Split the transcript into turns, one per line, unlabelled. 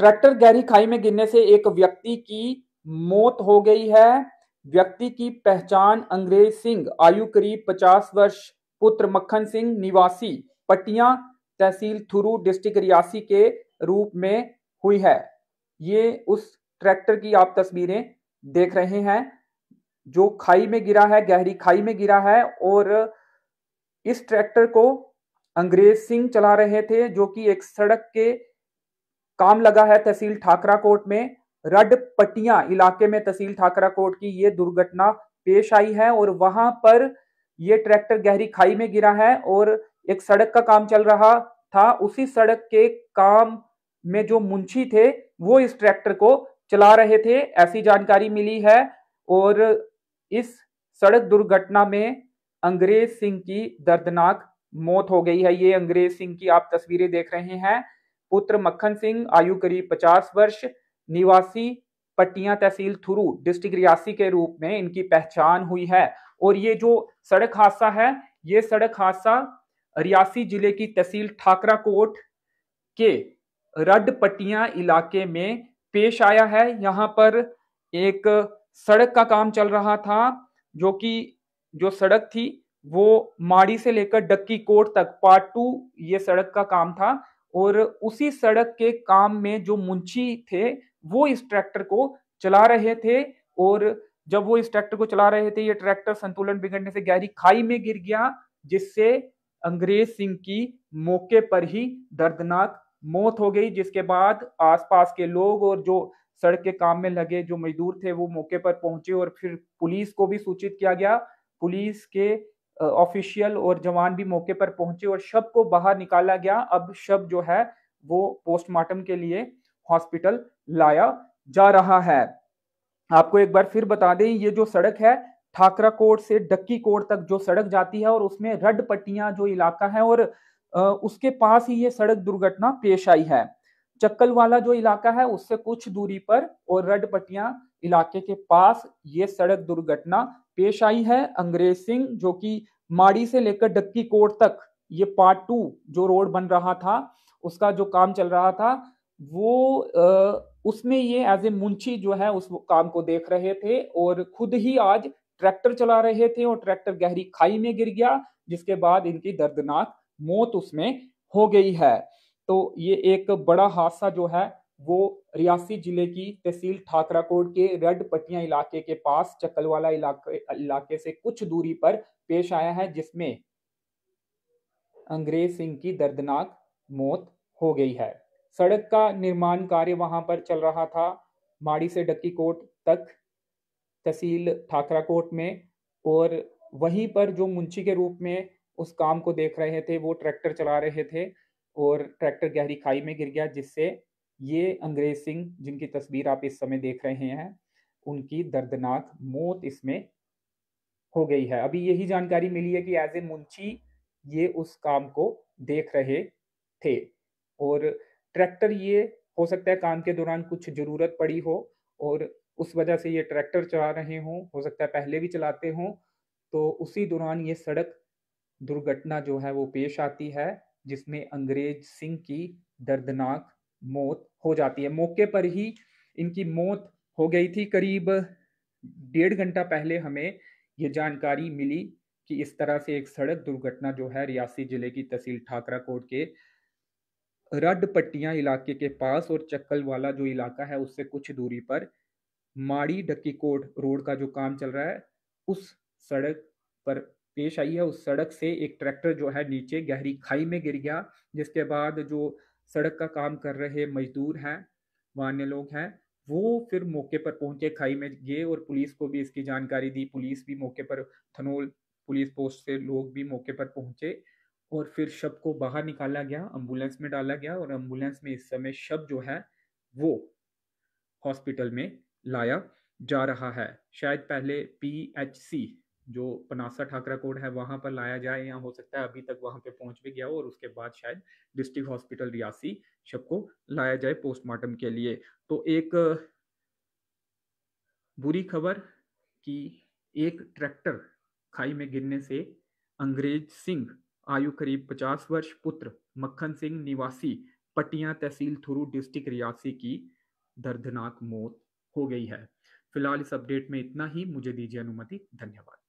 tractor गहरी खाई में गिरने से एक व्यक्ति की मौत हो गई है व्यक्ति की पहचान अंग्रेज सिंह आयु करीब 50 वर्ष पुत्र मक्खन सिंह निवासी पटिया तहसील थुरू डिस्ट्रिक्ट रियासी के रूप में हुई है ये उस ट्रैक्टर की आप तस्वीरें देख रहे हैं जो खाई में गिरा है गहरी खाई में गिरा है और इस ट्रैक्टर को अंग्रेज सिंह चला रहे थे जो कि एक सड़क के काम लगा है तहसील ठाकरा कोट में रड पटिया इलाके में तहसील ठाकरा कोट की ये दुर्घटना पेश आई है और वहां पर ये ट्रैक्टर गहरी खाई में गिरा है और एक सड़क का काम चल रहा था उसी सड़क के काम में जो मुंशी थे वो इस ट्रैक्टर को चला रहे थे ऐसी जानकारी मिली है और इस सड़क दुर्घटना में अंग्रेज सिंह की दर्दनाक मौत हो गई है ये अंग्रेज सिंह की आप तस्वीरें देख रहे हैं पुत्र मक्खन सिंह आयु करीब पचास वर्ष निवासी पट्टिया तहसील थुरु डिस्ट्रिक्ट रियासी के रूप में इनकी पहचान हुई है और ये जो सड़क हादसा है ये सड़क हादसा रियासी जिले की तहसील ठाकरा कोट के रड पट्टिया इलाके में पेश आया है यहाँ पर एक सड़क का काम चल रहा था जो कि जो सड़क थी वो माड़ी से लेकर डक्की कोट तक पार्ट टू ये सड़क का काम था और उसी सड़क के काम में जो मुंशी थे वो इस ट्रैक्टर को चला रहे थे और जब वो इस ट्रैक्टर को चला रहे थे ये ट्रैक्टर संतुलन बिगड़ने से गहरी खाई में गिर गया जिससे अंग्रेज सिंह की मौके पर ही दर्दनाक मौत हो गई जिसके बाद आसपास के लोग और जो सड़क के काम में लगे जो मजदूर थे वो मौके पर पहुंचे और फिर पुलिस को भी सूचित किया गया पुलिस के ऑफिशियल और जवान भी मौके पर पहुंचे और शव को बाहर निकाला गया अब शव जो है वो पोस्टमार्टम के लिए हॉस्पिटल लाया जा रहा है आपको एक बार फिर बता दें ये जो सड़क है ठाकरा कोट से डक्की कोट तक जो सड़क जाती है और उसमें रड पट्टियां जो इलाका है और उसके पास ही ये सड़क दुर्घटना पेश आई है चक्कल वाला जो इलाका है उससे कुछ दूरी पर और रड पट्टियां इलाके के पास ये सड़क दुर्घटना पेश आई है अंग्रेज सिंह जो कि माड़ी से लेकर डक्की कोट तक ये पार्ट टू जो रोड बन रहा था उसका जो काम चल रहा था वो उसमें ये एज ए मुंशी जो है उस काम को देख रहे थे और खुद ही आज ट्रैक्टर चला रहे थे और ट्रैक्टर गहरी खाई में गिर गया जिसके बाद इनकी दर्दनाक मौत उसमें हो गई है तो ये एक बड़ा हादसा जो है वो रियासी जिले की तहसील ठाकराकोट के रेड पटिया इलाके के पास चकलवाला इलाके इलाके से कुछ दूरी पर पेश आया है जिसमें अंग्रेज सिंह की दर्दनाक मौत हो गई है सड़क का निर्माण कार्य वहां पर चल रहा था माड़ी से डक्की कोट तक तहसील ठाकराकोट में और वहीं पर जो मुंशी के रूप में उस काम को देख रहे थे वो ट्रैक्टर चला रहे थे और ट्रैक्टर गहरी खाई में गिर गया जिससे ये अंग्रेज सिंह जिनकी तस्वीर आप इस समय देख रहे हैं उनकी दर्दनाक मौत इसमें हो गई है अभी यही जानकारी मिली है कि एज ए मुंशी ये उस काम को देख रहे थे और ट्रैक्टर ये हो सकता है काम के दौरान कुछ जरूरत पड़ी हो और उस वजह से ये ट्रैक्टर चला रहे हों हो सकता है पहले भी चलाते हों तो उसी दौरान ये सड़क दुर्घटना जो है वो पेश आती है जिसमें अंग्रेज सिंह की दर्दनाक मौत हो जाती है मौके पर ही इनकी मौत हो गई थी करीब डेढ़ घंटा पहले हमें ये जानकारी मिली कि इस तरह से एक सड़क दुर्घटना जो है रियासी जिले की तहसील ठाकरा कोट के रड पट्टियाँ इलाके के पास और चक्कल वाला जो इलाका है उससे कुछ दूरी पर माड़ी डक्की कोट रोड का जो काम चल रहा है उस सड़क पर पेश आई है उस सड़क से एक ट्रैक्टर जो है नीचे गहरी खाई में गिर गया जिसके बाद जो सड़क का काम कर रहे मजदूर हैं मान्य लोग हैं वो फिर मौके पर पहुंचे खाई में गए और पुलिस को भी इसकी जानकारी दी पुलिस भी मौके पर थनोल पुलिस पोस्ट से लोग भी मौके पर पहुंचे और फिर शब को बाहर निकाला गया एम्बुलेंस में डाला गया और एम्बुलेंस में इस समय शब जो है वो हॉस्पिटल में लाया जा रहा है शायद पहले पी एच सी जो पनासा ठाकरा कोड है वहाँ पर लाया जाए या हो सकता है अभी तक वहाँ पे पहुँच भी गया हो और उसके बाद शायद डिस्ट्रिक्ट हॉस्पिटल रियासी शब को लाया जाए पोस्टमार्टम के लिए तो एक बुरी खबर कि एक ट्रैक्टर खाई में गिरने से अंग्रेज सिंह आयु करीब 50 वर्ष पुत्र मक्खन सिंह निवासी पटिया तहसील थुरू डिस्ट्रिक्ट रियासी की दर्दनाक मौत हो गई है फिलहाल इस अपडेट में इतना ही मुझे दीजिए अनुमति धन्यवाद